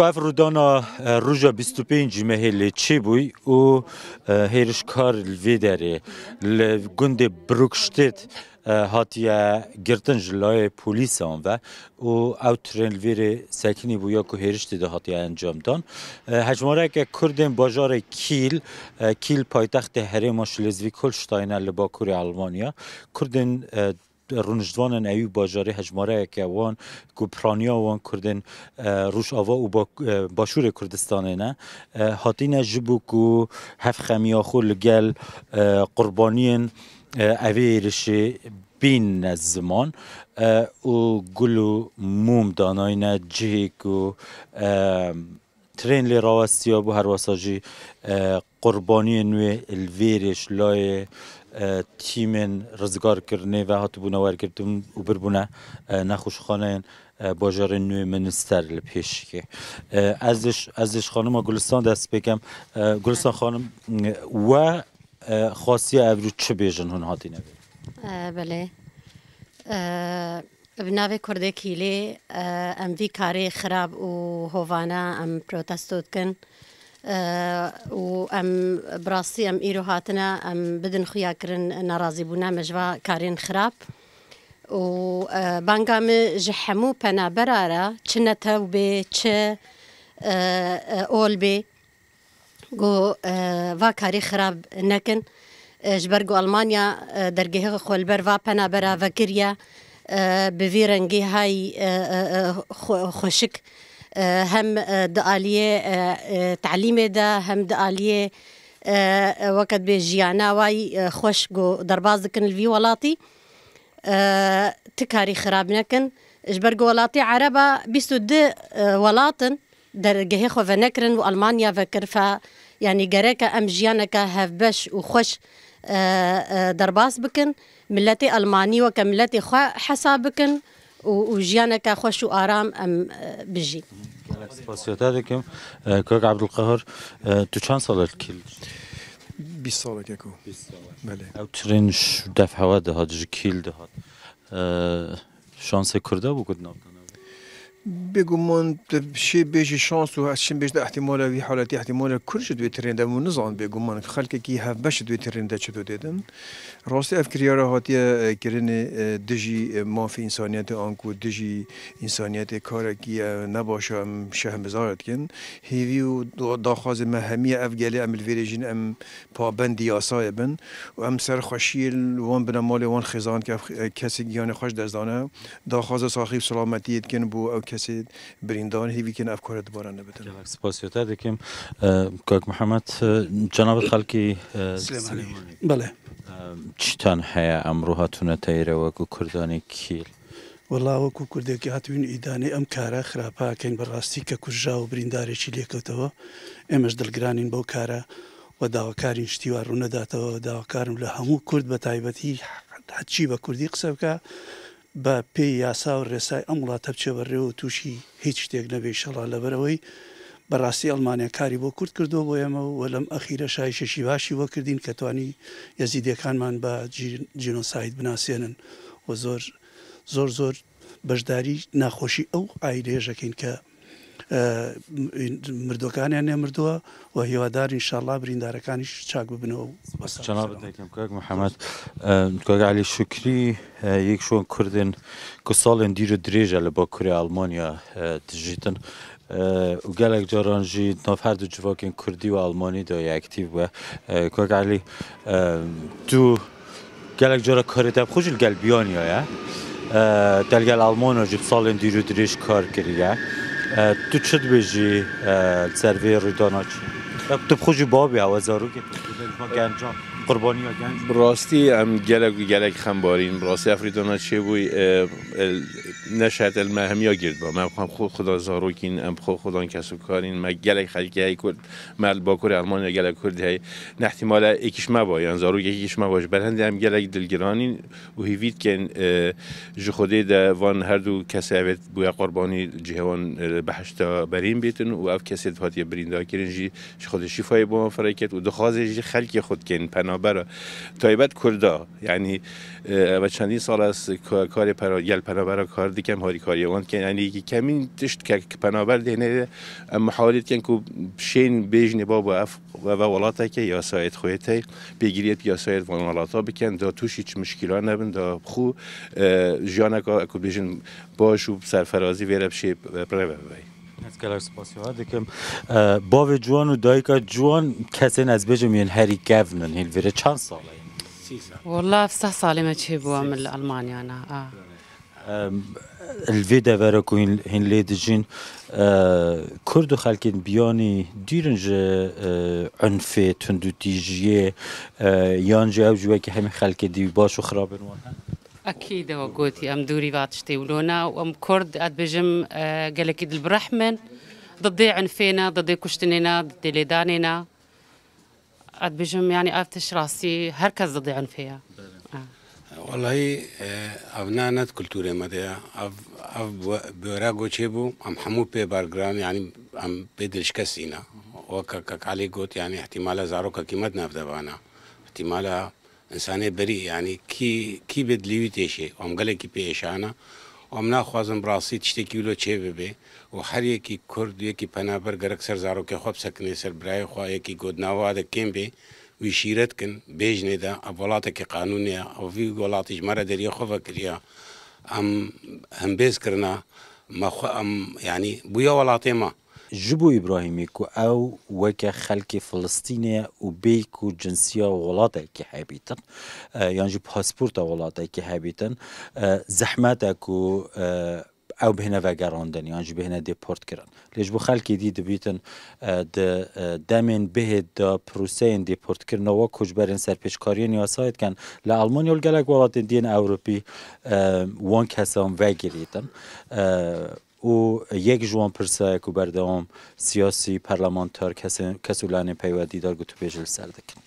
گاف رودانا روزا 25 مهل چی بوی او هیرش کار الوی داره گند بروکشتت هاتیه گرتن جلای پولیس اون و او اوترن ویری سکنی بویا که هیرش دیده انجام دان هجماره که کردن باجار کیل کیل پایتخت هرم و شلزوی کلشتاینه کوری آلمانیا کردن رونجدوان ایو باجاری هجماره که وان که وان کردن روش آوا و با باشور کردستان نه حاطین جبو که هف خمی آخو گل قربانین اوی بین زمان او گلو موم داناین جهی که ترین لی ها بو هر جی قربانی نوی الویرش لای تیم رزگار کردن و هاتو بنا وار کردم ابر بنا نخوش خانه بازار نوی منستر لپیش که ازش ازش خانم گلستان دست بگم گلستان خانم و خاصی ابرو چه بیژن هون هاتی نبی؟ بله ابنا کرده کیلی ام وی کاری خراب و هوانه ام پروتست کن و ئەم بڕاستی ئەم ئیرۆ هاتنە ئەم بدن خویاکردن ناڕازی بوونا مەژوا کارێن خراپ و بانگامە ji hemû penaberara çi netew bê çi ol bê got va karî xirab nekin ji ber got Almanya dergehê xolber va penabera vekiriye bi vî rengî hay xweşik هم دقالیه اه، تعليم دا هم دقالیه اه، وقت به واي اه، خوش جو درباز كن الفي ولاتي تكاري خراب نكن اجبر جو ولاتي عربا بیستو ده ولاتن در جهه خو فنكرن والمانيا فكر فکر ف يعني جراكا ام جيانكا هاف بش وخوش درباس بكن ملتي الماني وكملتي خو حسابكن و ژیانەکە خۆش و ئارام ئەم بژی. سپاسیۆتا دەکەم کۆک عبدڵقەهر تو چند ساڵت کیل. ساڵێک ئەو ترین دەف هەوا دەهات ژ کیل دەهات شانسی کووردە بوو گوت ناکەن. بگومان شی بیجی شانس و هشین بیجده احتمالا وی حالتی احتمالا کرش دوی ترینده و نزان بگومان خلک کی هف بش دوی ترینده چطور دیدن راستی افکریاره هاتی کرن مافی انسانیت آنکو دیجی انسانیت کار کی نباشه ام شه مزارت کن هیوی و داخواز مهمی افگلی گلی ام الویرژین ام پابند آسای بن و ام سر خوشیل وان بنا وان خزان که کسی گیان خوش دزدانه داخواز ساخیب سلامتیت کن بو او کەسی برینداوان هیویکن ئەف کۆرە دباران نبتن سپاسیۆتا دەکەم کاک محەممەد جەنابەت خەڵکی بڵێ چیتان هەیە ئەمڕۆ هاتوونە تەیرەوەکو کوردانی کیل. وەڵاوەکو کوردێکی هاتوین ئیدانی ئەم کارە خراپاکەین بەڕاستی کە کوژا و بریندارێکی لێکەوتەوە ئێمەش دڵگرانین بەو کارە و داواکارین شتیوار ڕوونەداتەوە داواکارم لە هەموو کورد بە تایبەتی حچی بە کوردی قسە بکە بە پێی یاسا و ڕێسای ئەم وڵاتە بچێبەڕێەوە تووشی هیچ شتێک نەبێ شەڵا لەبەرەوەی بەڕاستی ئەلمانیا کاری بۆ کورت کردو بۆ ئێمە و لەم ئەخیرە شای شەشی باشی وەکردین کەتوانی یەزیدەکانمان بە جینۆسایت بناسیێنن و زۆر زۆر زۆر بەشداری ناخۆشی ئەو ئایرێژەکەین کە مردەکانیان نێمردووە و هیوادارین شارڵا بریندارەکانی چاک ببنەوە محەممەد علی شکری یەک شوۆن کوردن کو ساڵێن دیرە درێژە لە بۆ کوری ئەلمانیا دژیتن gelek caran jî nav her du civakên Kurdî û Almanî de ye ektîv we Kok elî tu gelek cara karê te xujil gel biyaniya ye delgel Almanya ji salên dîr û dirêj kar kiriye. تو چت بیجی سروی ریداناچ تو بخوجی بابی او زارو که قربانی براستی ام گلگ گلگ خم بارین براستی افریدونا چه بوی نشهد یا گرد با من خود خدا زاروکین ام خود خدا کسو کارین من گلگ خلقی های کرد مل با کور آلمان گلگ کرد های نه احتمال ما باین زارو یکیش ما باش یعنی برند ام گلگ دلگرانین و هیوید کن جو خوده ده وان هر دو کسی اوید بوی قربانی جهوان بحشتا برین بیتن و اف کسی دفاتی برین دا کرن جی خود فای با کرد و دخوازه جی خلقی خود کن پنا پنابرا تایبت کردا یعنی و چندین سال از کار پرا یل پنابرا کار دیکم هاری کاری وان که یعنی کمین تشت که پنابر دینه اما حالیت کن که شین نبا با اف و ولاتا که یا سایت خویته بگیریت یا سایت وان ولاتا بکن دا توش هیچ مشکلات نبین دا خو جانا که بیجن باش و سرفرازی ویرب شیب پر از باب جوان و دایگا جوان کسی از میان هری گفنن هیل ویره چند ساله و الله افسه سالی ما چه بوام الالمانی انا الوی دوره که هن لید جین کرد و خلکین بیانی دیرن جا عنفه تندو تیجیه یان جا او که همه خلک دیوی باش و خراب نوان اكيد هو قوتي ام دوري باتشتي ولونا وام كرد بجم آه، قال اكيد البرحمن ضدي عنفينا ضدي كشتنينا ضدي ليدانينا بجم يعني افتش راسي هركز ضدي عنفيا آه. والله آه، ابنانت كلتوري مديا اف اف بيراغو تشيبو ام حمو بي بارغرام يعني ام بيدلش كسينا وكك علي قوت يعني احتمال زاروكا كيمتنا في دبانا احتمال انسانه بری yani ki ki bedliwi teşe am gelekî pêşana am naxwazim rastî tiştekî wilo çêve be û her yekî Kurd yekî penaber gerek ser zarokê xwe bisekine ser birayê xwe yekî godnawa de kêm be wî şîret kin bêjnê de ev welatekî qanûnê ye ev vî welatî ji me re deriyê xwe vekiriye em hembêzkirina me xwe em yanî bûya welatê me ji bo Îbrahîmê ku ew weke xelkê Filistînê û bê ku cinsiya welateke hebîtin yan jî pasporta welateke hebîtin zehmete ku ew bihêne vegerandin yan ji bihêne deport kirin. Lê ji bo xelkê dî dibîtin di demên bihê da proseyên deportkirina we koçberên serpêçkariyên yasayet ken li Almanyol gelek welatên diyên Ewropî wan kesan vegirêtin. او یک جوان پرسه که بردام سیاسی پرلمانتار کسولان پیوادی دار گوتو بیجل سردکن